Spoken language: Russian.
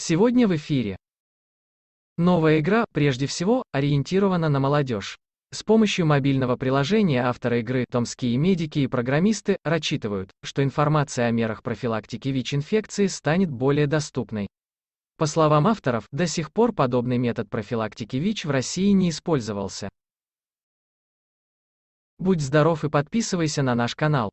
Сегодня в эфире. Новая игра, прежде всего, ориентирована на молодежь. С помощью мобильного приложения авторы игры, томские медики и программисты, рассчитывают, что информация о мерах профилактики ВИЧ-инфекции станет более доступной. По словам авторов, до сих пор подобный метод профилактики ВИЧ в России не использовался. Будь здоров и подписывайся на наш канал.